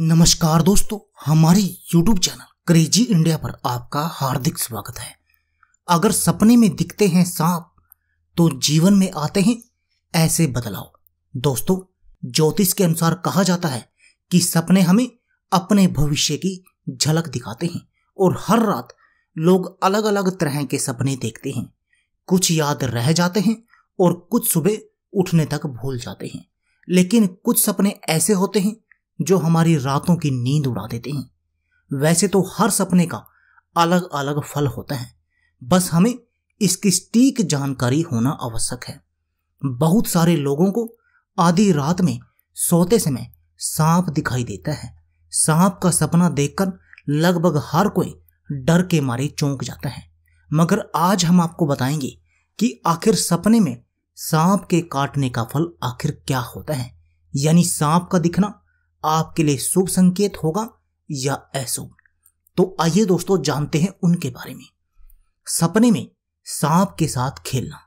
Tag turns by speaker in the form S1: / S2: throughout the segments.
S1: नमस्कार दोस्तों हमारे YouTube चैनल क्रेजी इंडिया पर आपका हार्दिक स्वागत है अगर सपने में दिखते हैं सांप तो जीवन में आते हैं ऐसे बदलाव दोस्तों ज्योतिष के अनुसार कहा जाता है कि सपने हमें अपने भविष्य की झलक दिखाते हैं और हर रात लोग अलग अलग तरह के सपने देखते हैं कुछ याद रह जाते हैं और कुछ सुबह उठने तक भूल जाते हैं लेकिन कुछ सपने ऐसे होते हैं जो हमारी रातों की नींद उड़ा देते हैं वैसे तो हर सपने का अलग अलग फल होता है बस हमें इसकी सटीक जानकारी होना आवश्यक है बहुत सारे लोगों को आधी रात में सोते समय सांप दिखाई देता है सांप का सपना देखकर लगभग हर कोई डर के मारे चौंक जाता है मगर आज हम आपको बताएंगे कि आखिर सपने में सांप के काटने का फल आखिर क्या होता है यानी सांप का दिखना आपके लिए शुभ संकेत होगा या अशुभ तो आइए दोस्तों जानते हैं उनके बारे में सपने में सांप के साथ खेलना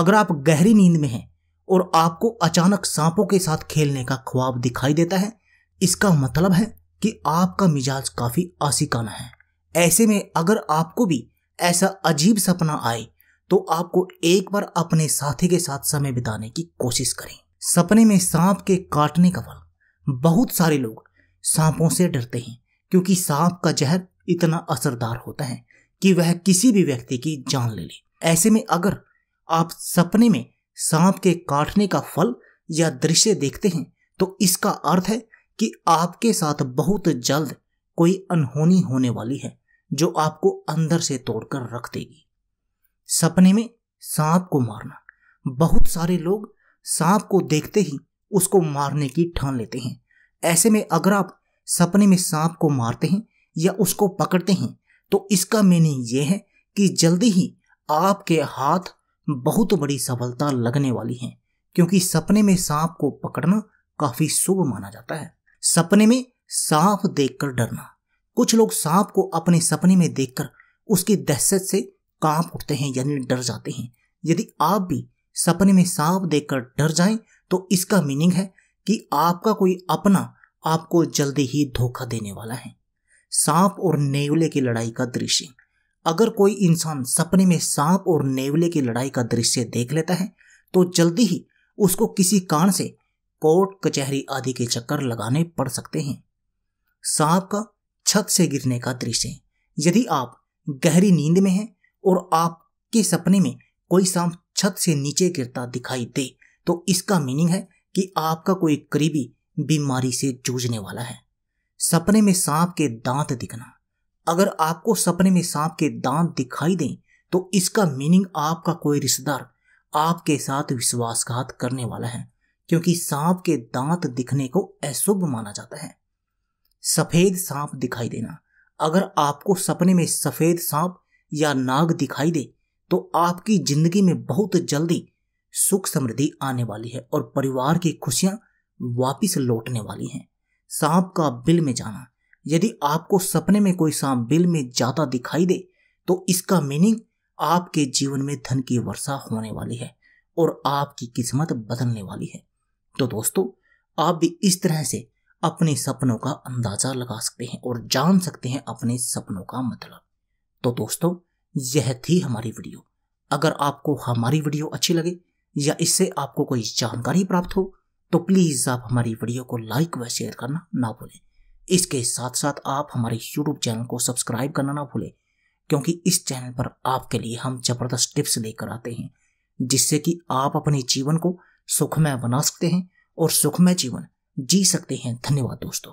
S1: अगर आप गहरी नींद में हैं और आपको अचानक सांपों के साथ खेलने का ख्वाब दिखाई देता है इसका मतलब है कि आपका मिजाज काफी आसिकाना है ऐसे में अगर आपको भी ऐसा अजीब सपना आए तो आपको एक बार अपने साथी के साथ समय बिताने की कोशिश करें सपने में सांप के काटने का फल बहुत सारे लोग सांपों से डरते हैं क्योंकि सांप का जहर इतना असरदार होता है कि वह किसी भी व्यक्ति की जान ले ले ऐसे में अगर आप सपने में सांप के काटने का फल या दृश्य देखते हैं तो इसका अर्थ है कि आपके साथ बहुत जल्द कोई अनहोनी होने वाली है जो आपको अंदर से तोड़कर रख देगी सपने में सांप को मारना बहुत सारे लोग सांप को देखते ही उसको मारने की ठान लेते हैं ऐसे में अगर आप सपने में सांप को मारते हैं या उसको पकड़ते हैं तो इसका मीनिंग ये है कि जल्दी ही आपके हाथ बहुत बड़ी सफलता लगने वाली है क्योंकि सपने में सांप को पकड़ना काफी शुभ माना जाता है सपने में सांप देखकर डरना कुछ लोग सांप को अपने सपने में देखकर उसकी दहशत से कांप उठते हैं यानी डर जाते हैं यदि आप भी सपने में सांप देखकर डर जाएं तो इसका मीनिंग है कि आपका कोई अपना आपको जल्दी ही धोखा देने वाला है सांप और नेवले की लड़ाई का दृश्य अगर कोई इंसान सपने में सांप और नेवले की लड़ाई का दृश्य देख लेता है तो जल्दी ही उसको किसी कारण से कोर्ट कचहरी आदि के चक्कर लगाने पड़ सकते हैं सांप का छत से गिरने का दृश्य यदि आप गहरी नींद में हैं और आपके सपने में कोई सांप छत से नीचे गिरता दिखाई दे तो इसका मीनिंग है कि आपका कोई करीबी बीमारी से जूझने वाला है सपने में सांप के दांत दिखना अगर आपको सपने में सांप के दांत दिखाई दें तो इसका मीनिंग आपका कोई रिश्तेदार आपके साथ विश्वासघात करने वाला है क्योंकि सांप के दांत दिखने को अशुभ माना जाता है सफेद सांप दिखाई देना अगर आपको सपने में सफेद सांप या नाग दिखाई दे तो आपकी जिंदगी में बहुत जल्दी सुख समृद्धि आने वाली है और परिवार की खुशियां वापिस लौटने वाली हैं सांप का बिल में जाना यदि आपको सपने में कोई सांप बिल में जाता दिखाई दे तो इसका मीनिंग आपके जीवन में धन की वर्षा होने वाली है और आपकी किस्मत बदलने वाली है तो दोस्तों आप भी इस तरह से अपने सपनों का अंदाजा लगा सकते हैं और जान सकते हैं अपने सपनों का मतलब तो दोस्तों यह थी हमारी वीडियो अगर आपको हमारी वीडियो अच्छी लगे या इससे आपको कोई जानकारी प्राप्त हो तो प्लीज़ आप हमारी वीडियो को लाइक व शेयर करना ना भूलें इसके साथ साथ आप हमारे यूट्यूब चैनल को सब्सक्राइब करना ना भूलें क्योंकि इस चैनल पर आपके लिए हम जबरदस्त टिप्स लेकर आते हैं जिससे कि आप अपने जीवन को सुखमय बना सकते हैं और सुखमय जीवन जी सकते हैं धन्यवाद दोस्तों